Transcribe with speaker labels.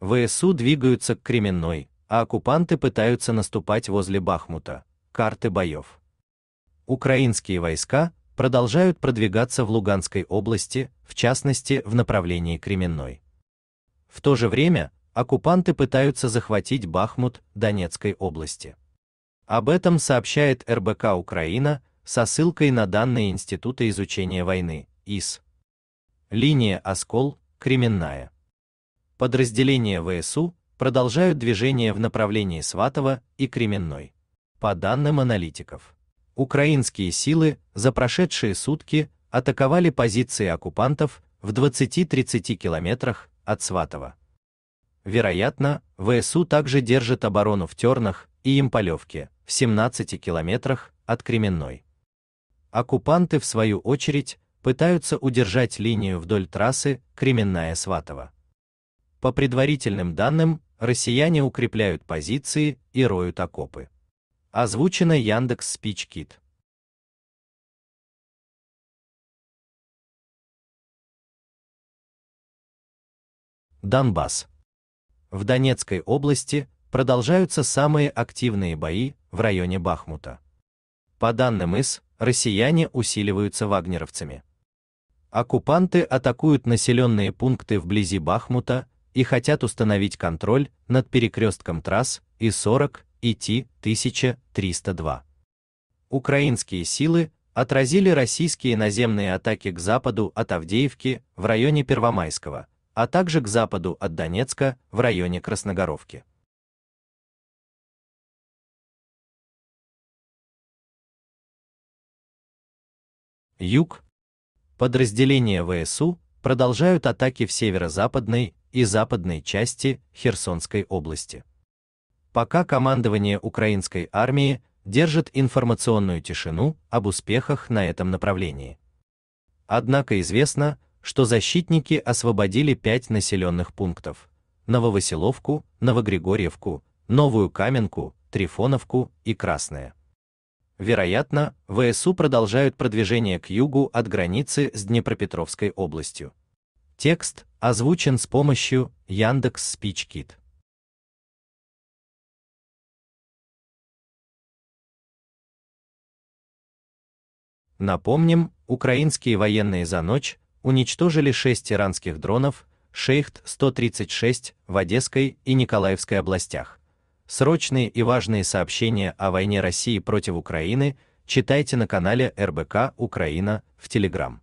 Speaker 1: ВСУ двигаются к Кременной, а оккупанты пытаются наступать возле Бахмута. Карты боев. Украинские войска продолжают продвигаться в Луганской области, в частности, в направлении Кременной. В то же время оккупанты пытаются захватить Бахмут Донецкой области. Об этом сообщает РБК Украина со ссылкой на данные Института изучения войны ИС. Линия Оскол, Кременная подразделения ВСУ продолжают движение в направлении Сватова и Кременной. По данным аналитиков, украинские силы за прошедшие сутки атаковали позиции оккупантов в 20-30 километрах от Сватова. Вероятно, ВСУ также держит оборону в Тернах и Имполевке в 17 километрах от Кременной. Оккупанты, в свою очередь, пытаются удержать линию вдоль трассы Кременная-Сватова. По предварительным данным, россияне укрепляют позиции и роют окопы. Озвучено Яндекс Спичкит. Донбасс. В Донецкой области продолжаются самые активные бои в районе Бахмута. По данным ИС, россияне усиливаются вагнеровцами. Оккупанты атакуют населенные пункты вблизи Бахмута и хотят установить контроль над перекрестком трасс И-40 и Т-1302. Украинские силы отразили российские наземные атаки к западу от Авдеевки в районе Первомайского, а также к западу от Донецка в районе Красногоровки. Юг. Подразделения ВСУ продолжают атаки в северо-западной и западной части Херсонской области. Пока командование украинской армии держит информационную тишину об успехах на этом направлении. Однако известно, что защитники освободили пять населенных пунктов: Нововасиловку, Новогригорьевку, Новую Каменку, Трифоновку и Красное. Вероятно, ВСУ продолжают продвижение к югу от границы с Днепропетровской областью. Текст озвучен с помощью Яндекс Спичкит. Напомним, украинские военные за ночь уничтожили 6 иранских дронов Шейхт-136 в Одесской и Николаевской областях. Срочные и важные сообщения о войне России против Украины читайте на канале РБК Украина в Телеграм.